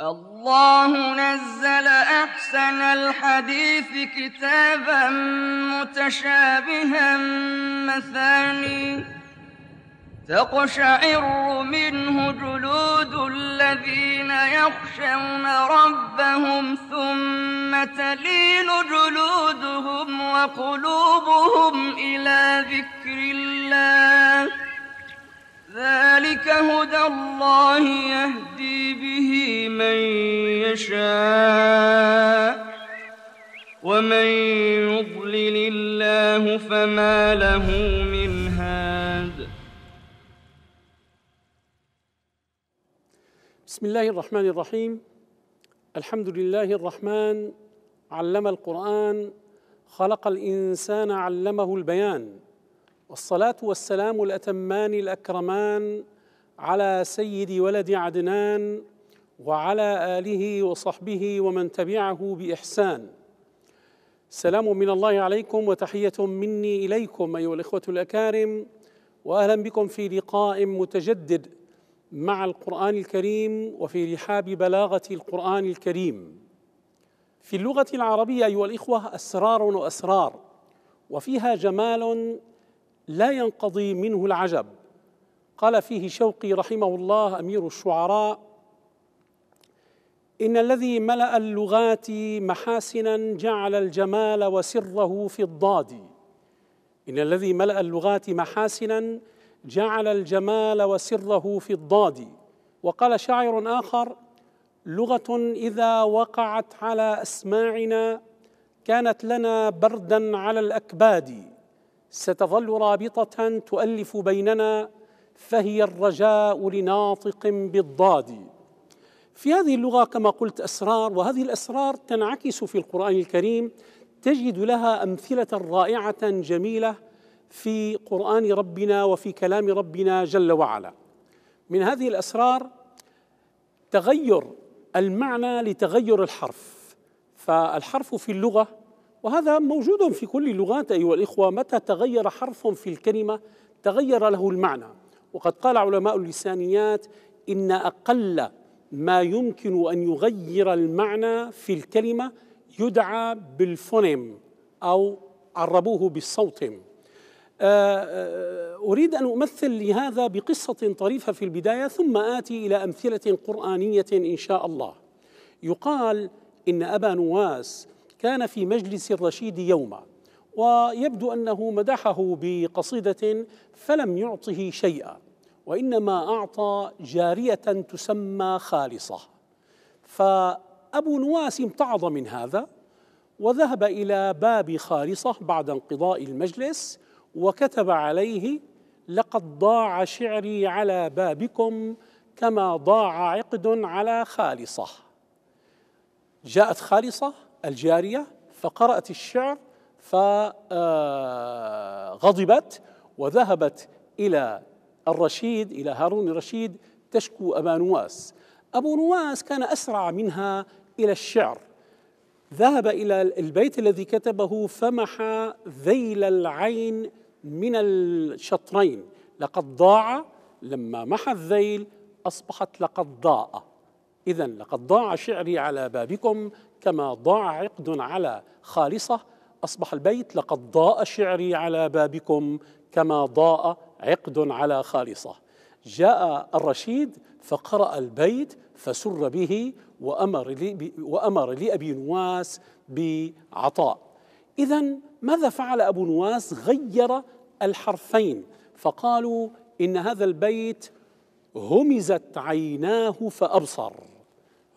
الله نزل أحسن الحديث كتابا متشابها مثاني تقشعر منه جلود الذين يخشون ربهم ثم تلين جلودهم وقلوبهم إلى ذكر الله ذلك هدى الله يهدي به من يشاء ومن يضلل الله فما له من هاد بسم الله الرحمن الرحيم الحمد لله الرحمن علم القرآن خلق الإنسان علمه البيان والصلاة والسلام الأتمان الأكرمان على سيد ولد عدنان وعلى اله وصحبه ومن تبعه باحسان سلام من الله عليكم وتحيه مني اليكم ايها الاخوه الاكارم واهلا بكم في لقاء متجدد مع القران الكريم وفي رحاب بلاغه القران الكريم في اللغه العربيه ايها الاخوه اسرار واسرار وفيها جمال لا ينقضي منه العجب قال فيه شوقي رحمه الله امير الشعراء ان الذي ملا اللغات محاسنا جعل الجمال وسره في الضاد ان الذي ملا اللغات محاسنا جعل الجمال وسره في الضاد وقال شاعر اخر لغه اذا وقعت على اسماعنا كانت لنا بردا على الاكباد ستظل رابطه تؤلف بيننا فهي الرجاء لناطق بالضاد في هذه اللغة كما قلت أسرار وهذه الأسرار تنعكس في القرآن الكريم تجد لها أمثلة رائعة جميلة في قرآن ربنا وفي كلام ربنا جل وعلا من هذه الأسرار تغير المعنى لتغير الحرف فالحرف في اللغة وهذا موجود في كل اللغات أيها الإخوة متى تغير حرف في الكلمة تغير له المعنى وقد قال علماء اللسانيات إن أقل ما يمكن أن يغير المعنى في الكلمة يدعى بالفونيم أو عربوه بالصوتم آه، آه، أريد أن أمثل لهذا بقصة طريفة في البداية ثم آتي إلى أمثلة قرآنية إن شاء الله يقال إن أبا نواس كان في مجلس الرشيد يوما ويبدو انه مدحه بقصيده فلم يعطه شيئا وانما اعطى جاريه تسمى خالصه فابو نواس امتعض من هذا وذهب الى باب خالصه بعد انقضاء المجلس وكتب عليه لقد ضاع شعري على بابكم كما ضاع عقد على خالصه جاءت خالصه الجاريه فقرات الشعر فغضبت وذهبت إلى الرشيد إلى هارون الرشيد تشكو أبا نواس أبو نواس كان أسرع منها إلى الشعر ذهب إلى البيت الذي كتبه فمح ذيل العين من الشطرين لقد ضاع لما محى الذيل أصبحت لقد ضاء إذا لقد ضاع شعري على بابكم كما ضاع عقد على خالصة أصبح البيت لقد ضاء شعري على بابكم كما ضاء عقد على خالصة جاء الرشيد فقرأ البيت فسر به وأمر, لي وأمر لأبي نواس بعطاء إذا ماذا فعل أبو نواس غير الحرفين فقالوا إن هذا البيت همزت عيناه فأبصر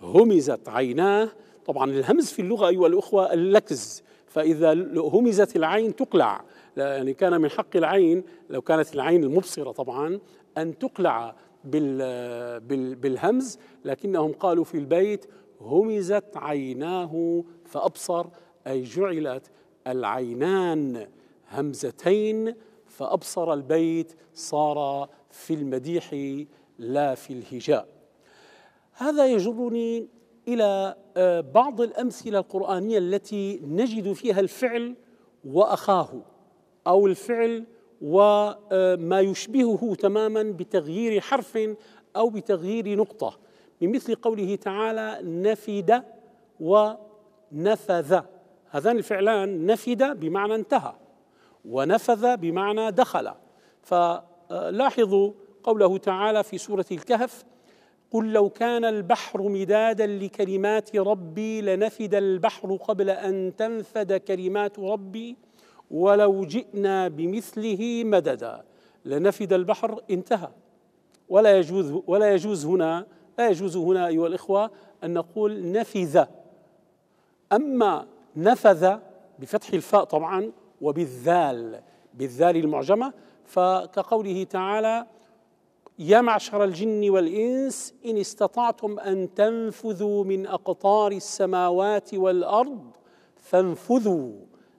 همزت عيناه طبعا الهمز في اللغة أيها الأخوة اللكز فإذا همزت العين تقلع يعني كان من حق العين لو كانت العين المبصرة طبعا أن تقلع بالهمز لكنهم قالوا في البيت همزت عيناه فأبصر أي جعلت العينان همزتين فأبصر البيت صار في المديح لا في الهجاء هذا يجرني الى آه، بعض الامثله القرانيه التي نجد فيها الفعل واخاه او الفعل وما آه، يشبهه تماما بتغيير حرف او بتغيير نقطه بمثل قوله تعالى نفد ونفذ هذان الفعلان نفد بمعنى انتهى ونفذ بمعنى دخل فلاحظوا قوله تعالى في سوره الكهف قل لو كان البحر مدادا لكلمات ربي لنفد البحر قبل ان تنفد كلمات ربي ولو جئنا بمثله مددا لنفد البحر انتهى ولا يجوز ولا يجوز هنا لا يجوز هنا ايها الاخوه ان نقول نفذ اما نفذ بفتح الفاء طبعا وبالذال بالذال المعجمه فكقوله تعالى يا معشر الجن والانس ان استطعتم ان تنفذوا من اقطار السماوات والارض فانفذوا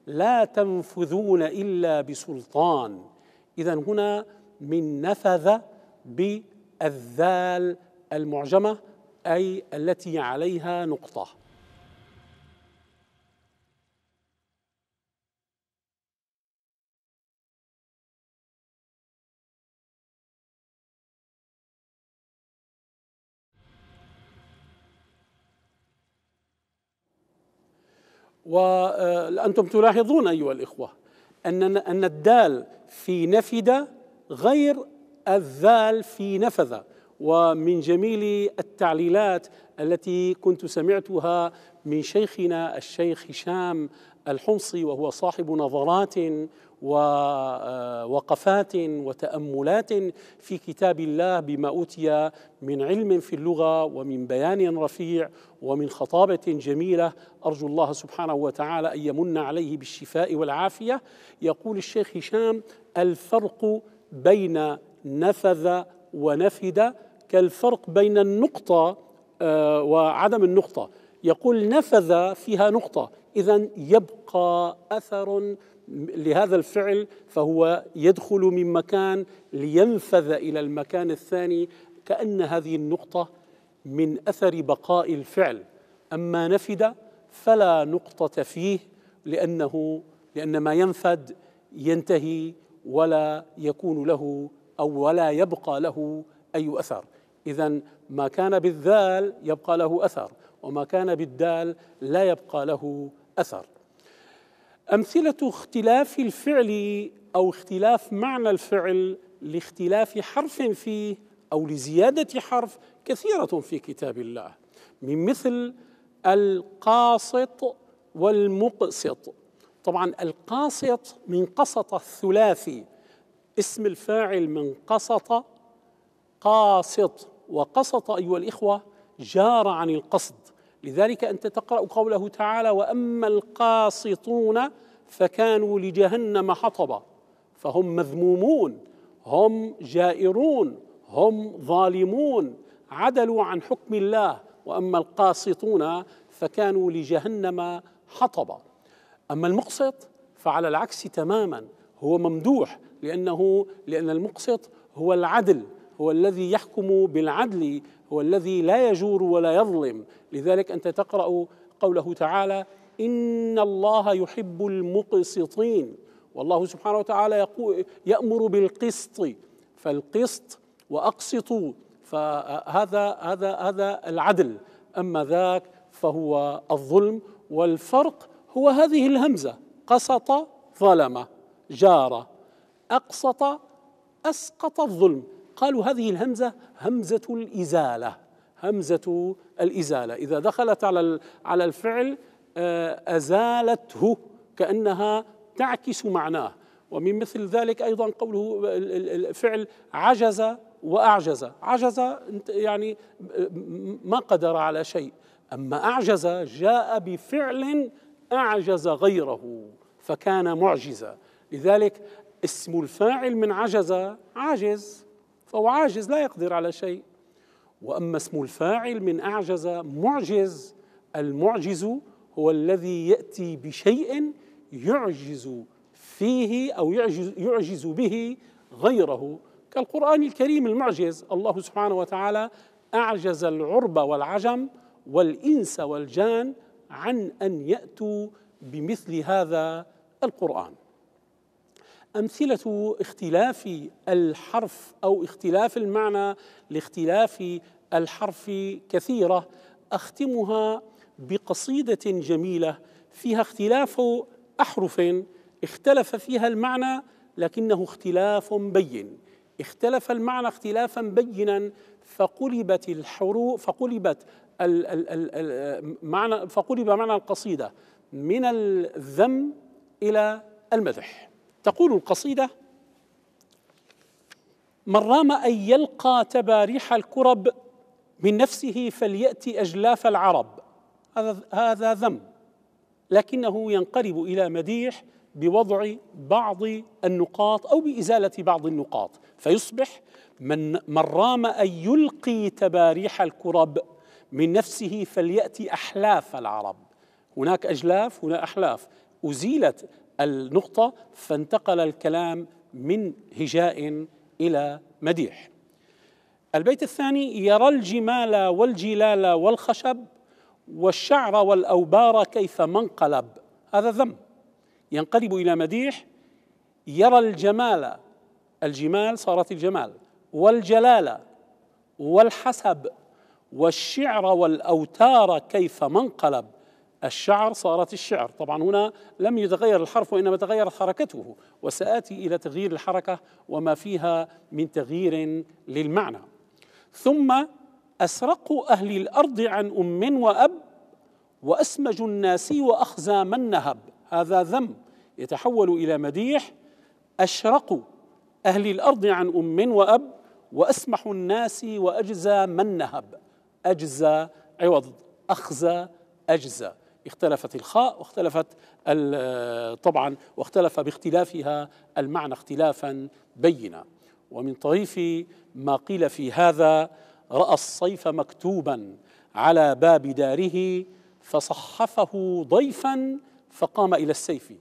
لا تنفذون الا بسلطان اذا هنا من نفذ بالذال المعجمه اي التي عليها نقطه وأنتم آه، تلاحظون أيها الإخوة أن أن الدال في نفد غير الذال في نفذ ومن جميل التعليلات التي كنت سمعتها من شيخنا الشيخ هشام الحمصي وهو صاحب نظرات ووقفات آه، وتاملات في كتاب الله بما اوتي من علم في اللغه ومن بيان رفيع ومن خطابه جميله ارجو الله سبحانه وتعالى ان يمن عليه بالشفاء والعافيه يقول الشيخ هشام الفرق بين نفذ ونفد كالفرق بين النقطه آه، وعدم النقطه يقول نفذ فيها نقطه اذا يبقى اثر لهذا الفعل فهو يدخل من مكان لينفذ الى المكان الثاني كان هذه النقطه من اثر بقاء الفعل اما نفد فلا نقطه فيه لانه لان ما ينفد ينتهي ولا يكون له او ولا يبقى له اي اثر اذا ما كان بالذال يبقى له اثر وما كان بالدال لا يبقى له اثر أمثلة اختلاف الفعل أو اختلاف معنى الفعل لاختلاف حرف فيه أو لزيادة حرف كثيرة في كتاب الله من مثل القاسط والمقسط طبعا القاسط من قسط الثلاثي اسم الفاعل من قسط قاسط وقسط أيها الإخوة جار عن القصد لذلك أنت تقرأ قوله تعالى وأما القاسطون فكانوا لجهنم حطبا فهم مذمومون هم جائرون هم ظالمون عدلوا عن حكم الله وأما القاسطون فكانوا لجهنم حطبا أما المقسط فعلى العكس تماما هو ممدوح لأنه لأن المقسط هو العدل هو الذي يحكم بالعدل هو الذي لا يجور ولا يظلم لذلك انت تقرا قوله تعالى ان الله يحب المقسطين والله سبحانه وتعالى يقول يامر بالقسط فالقسط واقسطوا فهذا هذا هذا العدل اما ذاك فهو الظلم والفرق هو هذه الهمزه قسط ظلم جار اقسط اسقط الظلم قالوا هذه الهمزه همزه الازاله همزه الازاله اذا دخلت على على الفعل آه، ازالته كانها تعكس معناه ومن مثل ذلك ايضا قوله آه، الفعل عجز واعجز عجز يعني ما قدر على شيء اما اعجز جاء بفعل اعجز غيره فكان معجزا لذلك اسم الفاعل من عجز عاجز فهو عاجز لا يقدر على شيء واما اسم الفاعل من اعجز معجز المعجز هو الذي ياتي بشيء يعجز فيه او يعجز, يعجز به غيره كالقران الكريم المعجز الله سبحانه وتعالى اعجز العرب والعجم والانس والجان عن ان ياتوا بمثل هذا القران امثله اختلاف الحرف او اختلاف المعنى لاختلاف الحرف كثيره اختمها بقصيده جميله فيها اختلاف احرف اختلف فيها المعنى لكنه اختلاف بين اختلف المعنى اختلافا بينا فقلبت الحروف فقلبت ال ال ال معنى فقلب معنى القصيده من الذم الى المدح تقول القصيدة من رام أن يلقى تباريح الكرب من نفسه فليأتي أجلاف العرب هذا, هذا ذم لكنه ينقلب إلى مديح بوضع بعض النقاط أو بإزالة بعض النقاط فيصبح من, من رام أن يلقي تباريح الكرب من نفسه فليأتي أحلاف العرب هناك أجلاف هنا أحلاف أزيلت النقطة فانتقل الكلام من هجاء إلى مديح البيت الثاني يرى الجمال والجلال والخشب والشعر والأوبار كيف منقلب هذا ذم ينقلب إلى مديح يرى الجمال الجمال صارت الجمال والجلال والحسب والشعر والأوتار كيف منقلب الشعر صارت الشعر طبعا هنا لم يتغير الحرف وإنما تغيرت حركته وسآتي إلى تغيير الحركة وما فيها من تغيير للمعنى ثم أسرق أهل الأرض عن أم وأب وأسمج الناس وأخزى من نهب هذا ذم يتحول إلى مديح أشرق أهل الأرض عن أم وأب وأسمح الناس وأجزى من نهب أجزى عوض أخزى أجزى اختلفت الخاء واختلفت طبعا واختلف باختلافها المعنى اختلافا بينا ومن طريف ما قيل في هذا راى الصيف مكتوبا على باب داره فصحفه ضيفا فقام الى السيف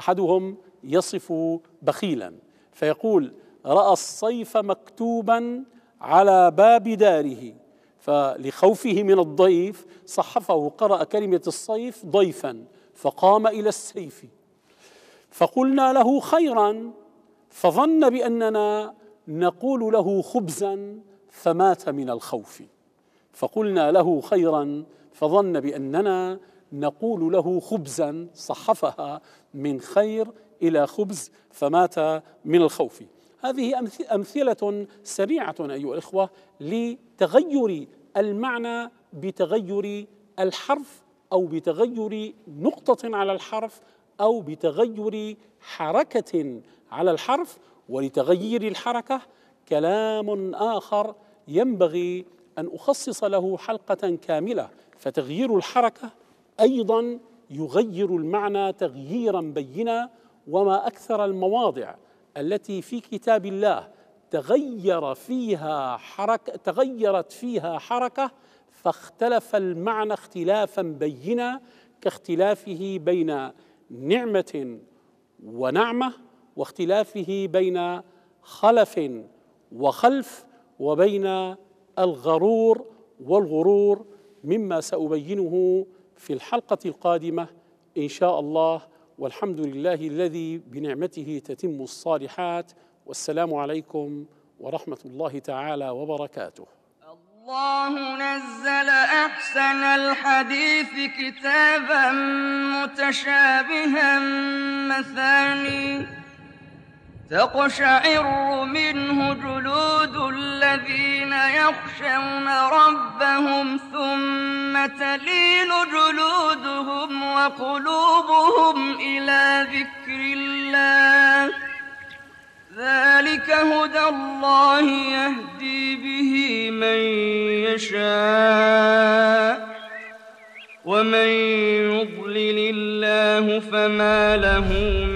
احدهم يصف بخيلا فيقول راى الصيف مكتوبا على باب داره فلخوفه من الضيف صحفه قرأ كلمة الصيف ضيفا فقام إلى السيف فقلنا له خيرا فظن بأننا نقول له خبزا فمات من الخوف فقلنا له خيرا فظن بأننا نقول له خبزا صحفها من خير إلى خبز فمات من الخوف هذه أمثلة سريعة أيها الإخوة لتغير المعنى بتغير الحرف أو بتغير نقطة على الحرف أو بتغير حركة على الحرف ولتغير الحركة كلام آخر ينبغي أن أخصص له حلقة كاملة فتغيير الحركة أيضا يغير المعنى تغييرا بينا وما أكثر المواضع التي في كتاب الله تغير فيها حركة تغيرت فيها حركة فاختلف المعنى اختلافا بينا كاختلافه بين نعمة ونعمة واختلافه بين خلف وخلف وبين الغرور والغرور مما سأبينه في الحلقة القادمة إن شاء الله والحمد لله الذي بنعمته تتم الصالحات والسلام عليكم ورحمه الله تعالى وبركاته الله نزل أحسن الحديث كتابا متشابها مثاني تقشعر منه جلود الذين يخشون ربهم ثم تلين جلودهم وقلوبهم إلى ذكر الله ذلك هدى الله يهدي به من يشاء ومن يضلل الله فما له من